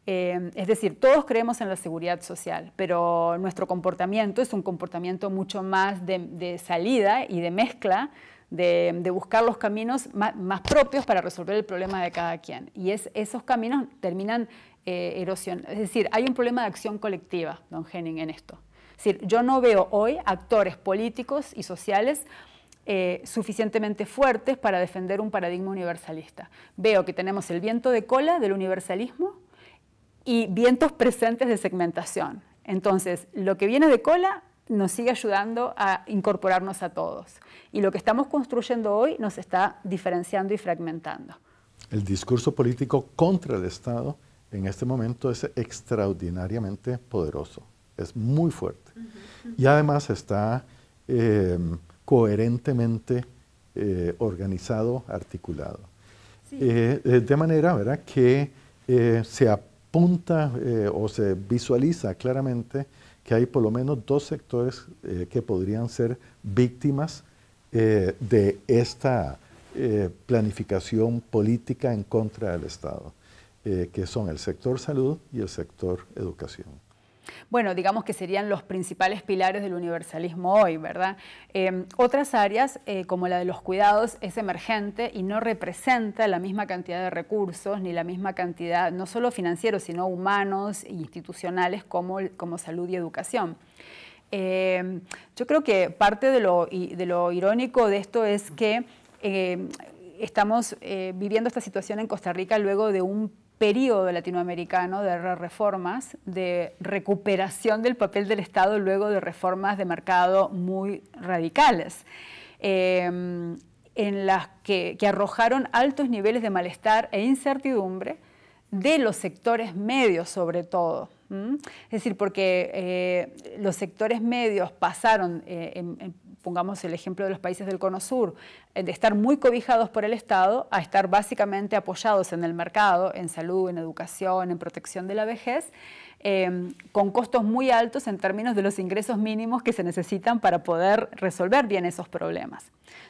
Eh, es decir, todos creemos en la seguridad social, pero nuestro comportamiento es un comportamiento mucho más de, salida y de mezcla, de, buscar los caminos más, propios para resolver el problema de cada quien. Y es, esos caminos terminan eh, erosión. Es decir, hay un problema de acción colectiva, don Henning, en esto. Es decir, yo no veo hoy actores políticos y sociales eh, suficientemente fuertes para defender un paradigma universalista. Veo que tenemos el viento de cola del universalismo y vientos presentes de segmentación. Entonces, lo que viene de cola nos sigue ayudando a incorporarnos a todos. Y lo que estamos construyendo hoy nos está diferenciando y fragmentando. El discurso político contra el Estado en este momento es extraordinariamente poderoso, es muy fuerte. Y además está em, coherentemente eh, organizado, articulado. Eh, eh, de manera ¿verdad? que se apunta o se visualiza claramente que hay por lo menos dos sectores que podrían ser víctimas de esta planificación política en contra del Estado. Eh, que son el sector salud y el sector educación. Bueno, digamos que serían los principales pilares del universalismo hoy, ¿verdad? Eh, otras áreas, eh, como la de los cuidados, es emergente y no representa la misma cantidad de recursos ni la misma cantidad, no solo financieros, sino humanos e institucionales como, como salud y educación. yo creo que parte de lo, de lo, irónico de esto es que estamos viviendo esta situación en Costa Rica luego de un periodo latinoamericano de reformas, de recuperación del papel del Estado luego de reformas de mercado muy radicales, em, en las que, arrojaron altos niveles de malestar e incertidumbre de los sectores medios sobre todo. Es decir, porque eh, los sectores medios pasaron eh, en, pongamos el ejemplo de los países del Cono Sur, eh, de estar muy cobijados por el Estado a estar básicamente apoyados en el mercado, en salud, en educación, en protección de la vejez, em, con costos muy altos en términos de los ingresos mínimos que se necesitan para poder resolver bien esos problemas.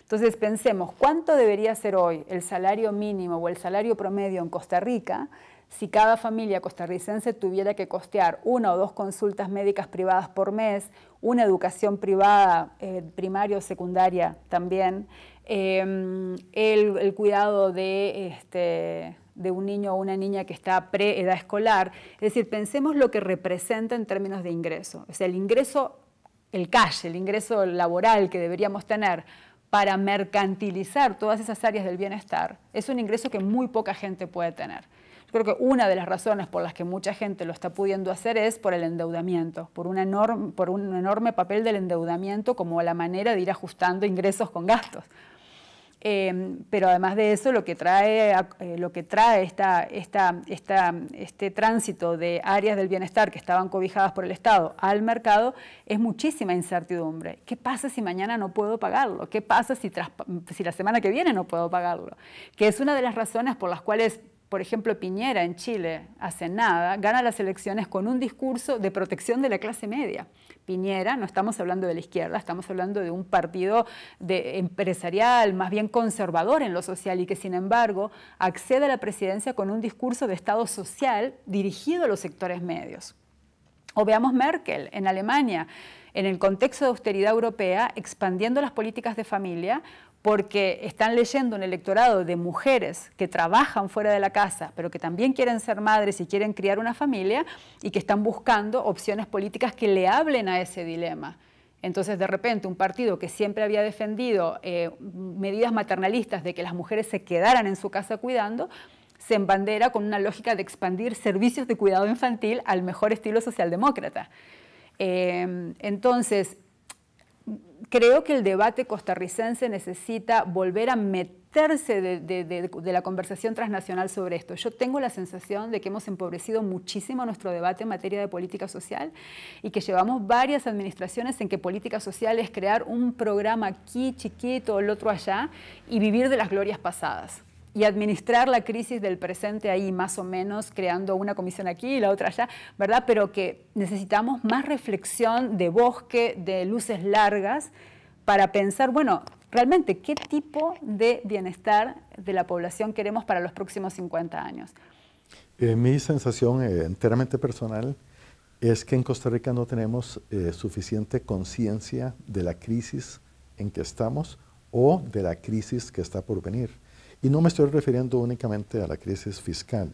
Entonces pensemos, ¿cuánto debería ser hoy el salario mínimo o el salario promedio en Costa Rica? Si cada familia costarricense tuviera que costear una o dos consultas médicas privadas por mes, una educación privada, eh, primaria o secundaria también, em, el, cuidado de, este, de un niño o una niña que está pre-edad escolar. Es decir, pensemos lo que representa en términos de ingreso. O sea, el ingreso, el cash, el ingreso laboral que deberíamos tener para mercantilizar todas esas áreas del bienestar, es un ingreso que muy poca gente puede tener creo que una de las razones por las que mucha gente lo está pudiendo hacer es por el endeudamiento, por un enorme, papel del endeudamiento como la manera de ir ajustando ingresos con gastos. Em, pero además de eso, lo que trae, eh, este tránsito de áreas del bienestar que estaban cobijadas por el Estado al mercado es muchísima incertidumbre. ¿Qué pasa si mañana no puedo pagarlo? ¿Qué pasa si, si la semana que viene no puedo pagarlo? Que es una de las razones por las cuales por ejemplo, Piñera en Chile hace nada, gana las elecciones con un discurso de protección de la clase media. Piñera, no estamos hablando de la izquierda, estamos hablando de un partido empresarial, más bien conservador en lo social y que sin embargo accede a la presidencia con un discurso de Estado social dirigido a los sectores medios. O veamos Merkel en Alemania, en el contexto de austeridad europea, expandiendo las políticas de familia porque están leyendo un electorado de mujeres que trabajan fuera de la casa, pero que también quieren ser madres y quieren criar una familia y que están buscando opciones políticas que le hablen a ese dilema. Entonces, de repente, un partido que siempre había defendido eh, medidas maternalistas de que las mujeres se quedaran en su casa cuidando, se embandera con una lógica de expandir servicios de cuidado infantil al mejor estilo socialdemócrata. Eh, entonces, Creo que el debate costarricense necesita volver a meterse de, la conversación transnacional sobre esto. Yo tengo la sensación de que hemos empobrecido muchísimo nuestro debate en materia de política social y que llevamos varias administraciones en que política social es crear un programa aquí chiquito, el otro allá y vivir de las glorias pasadas y administrar la crisis del presente ahí más o menos, creando una comisión aquí y la otra allá, ¿verdad? Pero que necesitamos más reflexión de bosque, de luces largas, para pensar, bueno, realmente qué tipo de bienestar de la población queremos para los próximos 50 años. Eh, mi sensación eh, enteramente personal es que en Costa Rica no tenemos eh, suficiente conciencia de la crisis en que estamos o de la crisis que está por venir. Y no me estoy refiriendo únicamente a la crisis fiscal,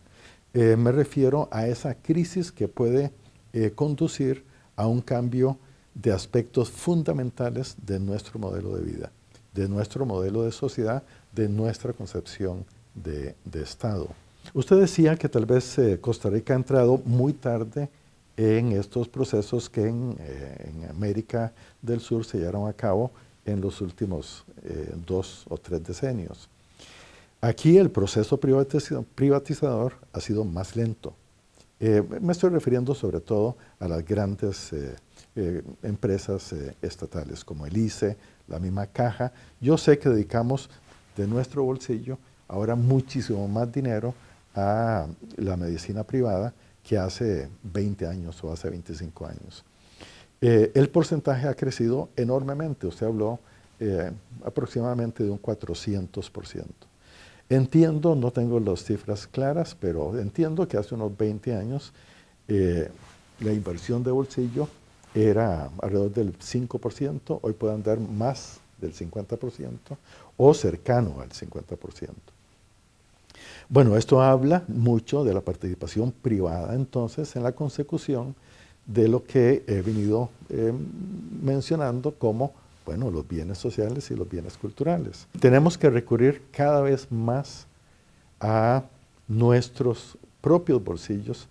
eh, me refiero a esa crisis que puede eh, conducir a un cambio de aspectos fundamentales de nuestro modelo de vida, de nuestro modelo de sociedad, de nuestra concepción de, Estado. Usted decía que tal vez eh, Costa Rica ha entrado muy tarde en estos procesos que en, América del Sur se llevaron a cabo en los últimos dos o tres decenios. Aquí el proceso privatizador ha sido más lento. Eh, me estoy refiriendo sobre todo a las grandes eh, eh, empresas estatales como el ICE, la misma caja. Yo sé que dedicamos de nuestro bolsillo ahora muchísimo más dinero a la medicina privada que hace 20 años o hace 25 años. el porcentaje ha crecido enormemente, usted habló aproximadamente de un 400%. Entiendo, no tengo las cifras claras, pero entiendo que hace unos 20 años eh, la inversión de bolsillo era alrededor del 5%, hoy puede dar más del 50% o cercano al 50%. Bueno, esto habla mucho de la participación privada entonces en la consecución de lo que he venido eh, mencionando como bueno, los bienes sociales y los bienes culturales. Tenemos que recurrir cada vez más a nuestros propios bolsillos,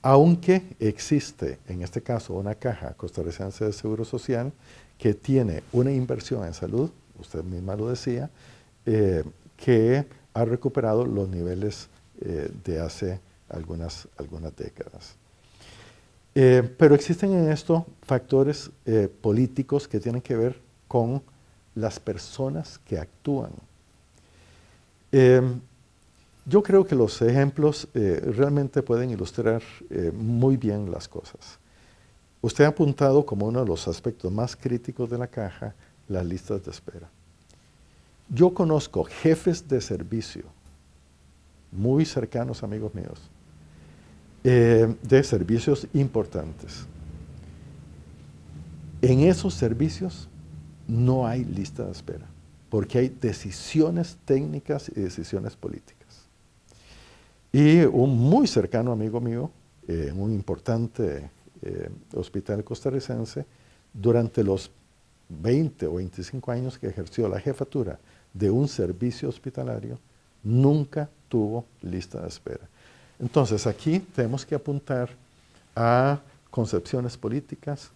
aunque existe en este caso una caja costarricense de Seguro Social que tiene una inversión en salud, usted misma lo decía, eh, que ha recuperado los niveles eh, de hace algunas, algunas décadas. Eh, pero existen en esto factores políticos que tienen que ver con las personas que actúan. Eh, yo creo que los ejemplos eh, realmente pueden ilustrar eh, muy bien las cosas. Usted ha apuntado como uno de los aspectos más críticos de la caja las listas de espera. Yo conozco jefes de servicio, muy cercanos amigos míos, de servicios importantes. En esos servicios no hay lista de espera, porque hay decisiones técnicas y decisiones políticas. Y un muy cercano amigo mío, en eh, un importante eh, hospital costarricense, durante los 20 o 25 años que ejerció la jefatura de un servicio hospitalario, nunca tuvo lista de espera. Entonces aquí tenemos que apuntar a concepciones políticas,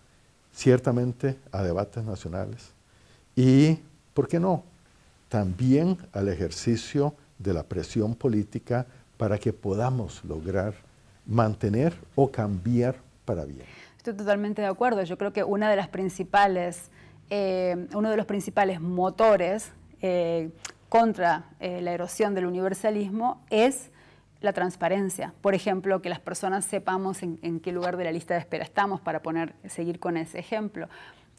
ciertamente a debates nacionales, y, ¿por qué no?, también al ejercicio de la presión política para que podamos lograr mantener o cambiar para bien. Estoy totalmente de acuerdo. Yo creo que una de las principales, eh, uno de los principales motores eh, contra eh, la erosión del universalismo es la transparencia. Por ejemplo, que las personas sepamos en, qué lugar de la lista de espera estamos, para poner, seguir con ese ejemplo.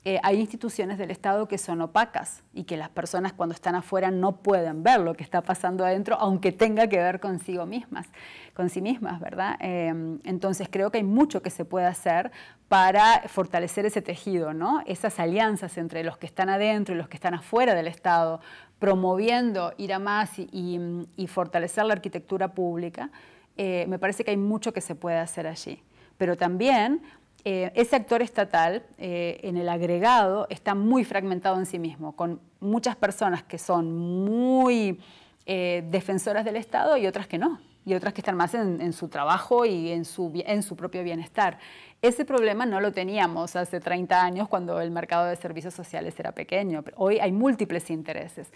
Eh, hay instituciones del Estado que son opacas y que las personas cuando están afuera no pueden ver lo que está pasando adentro, aunque tenga que ver consigo mismas, con sí mismas, ¿verdad? Em, entonces creo que hay mucho que se puede hacer para fortalecer ese tejido, ¿no? Esas alianzas entre los que están adentro y los que están afuera del Estado, promoviendo ir a más y, fortalecer la arquitectura pública, eh, me parece que hay mucho que se puede hacer allí. Pero también eh, ese actor estatal eh, en el agregado está muy fragmentado en sí mismo, con muchas personas que son muy eh, defensoras del Estado y otras que no, y otras que están más en, su trabajo y en su, en su, propio bienestar. Ese problema no lo teníamos hace 30 años cuando el mercado de servicios sociales era pequeño. Hoy hay múltiples intereses.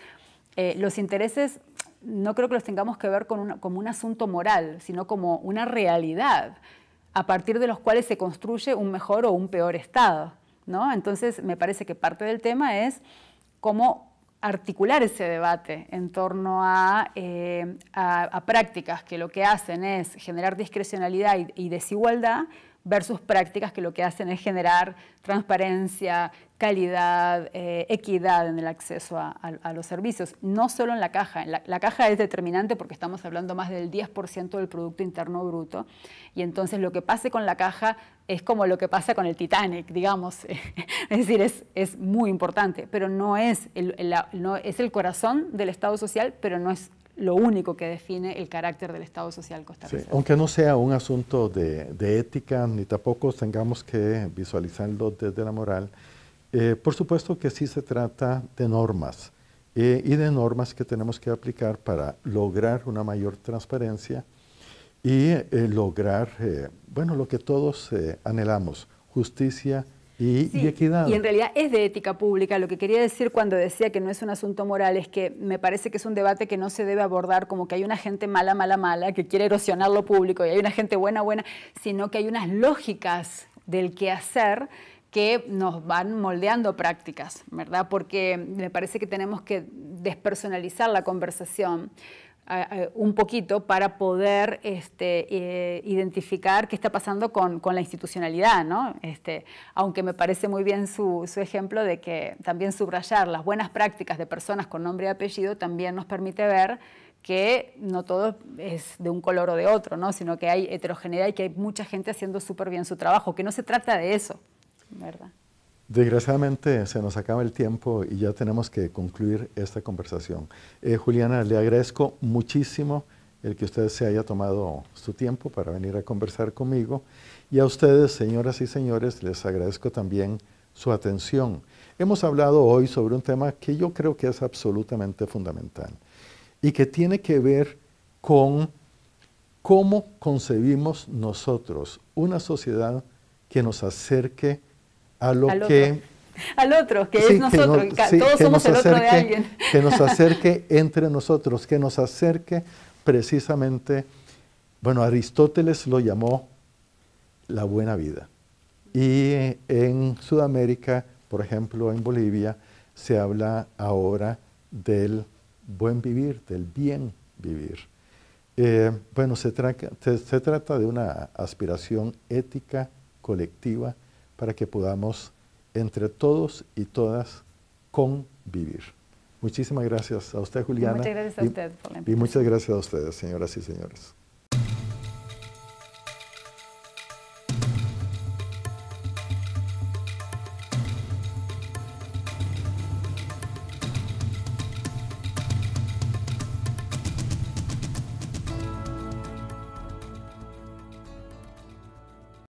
los intereses no creo que los tengamos que ver como un asunto moral, sino como una realidad a partir de los cuales se construye un mejor o un peor Estado. ¿no? Entonces, me parece que parte del tema es cómo articular ese debate en torno a, eh, prácticas que lo que hacen es generar discrecionalidad y desigualdad versus prácticas que lo que hacen es generar transparencia, calidad, eh, equidad en el acceso a, los servicios, no solo en la caja. La, caja es determinante porque estamos hablando más del 10% del Producto Interno Bruto y entonces lo que pase con la caja es como lo que pasa con el Titanic, digamos. es decir, es, muy importante, pero no es el, no, es el corazón del Estado social, pero no es lo único que define el carácter del Estado social costarricense. aunque no sea un asunto de, de ética, ni tampoco tengamos que visualizarlo desde la moral, eh, por supuesto que sí se trata de normas eh, y de normas que tenemos que aplicar para lograr una mayor transparencia y eh, lograr, bueno, lo que todos anhelamos, justicia y, equidad. Y en realidad es de ética pública. Lo que quería decir cuando decía que no es un asunto moral es que me parece que es un debate que no se debe abordar como que hay una gente mala, mala, mala, que quiere erosionar lo público y hay una gente buena, buena, sino que hay unas lógicas del hacer que nos van moldeando prácticas, ¿verdad? Porque me parece que tenemos que despersonalizar la conversación eh, eh, un poquito para poder este, eh, identificar qué está pasando con, la institucionalidad, ¿no? Este, aunque me parece muy bien su, su, ejemplo de que también subrayar las buenas prácticas de personas con nombre y apellido también nos permite ver que no todo es de un color o de otro, ¿no? sino que hay heterogeneidad y que hay mucha gente haciendo súper bien su trabajo, que no se trata de eso, Desgraciadamente se nos acaba el tiempo y ya tenemos que concluir esta conversación. Eh, Juliana, le agradezco muchísimo el que usted se haya tomado su tiempo para venir a conversar conmigo y a ustedes, señoras y señores, les agradezco también su atención. Hemos hablado hoy sobre un tema que yo creo que es absolutamente fundamental y que tiene que ver con cómo concebimos nosotros una sociedad que nos acerque al Otro. Al otro, que es nosotros, todos somos el otro de alguien. Que nos acerque entre nosotros, que nos acerque precisamente, bueno, Aristóteles lo llamó la buena vida. Y en Sudamérica, por ejemplo, en Bolivia, se habla ahora del buen vivir, del bien vivir. Eh, bueno, se, se trata de una aspiración ética colectiva para que podamos entre todos y todas convivir. Muchísimas gracias a usted, Juliana. Muchas gracias a usted. Por y muchas gracias a ustedes, señoras y señores.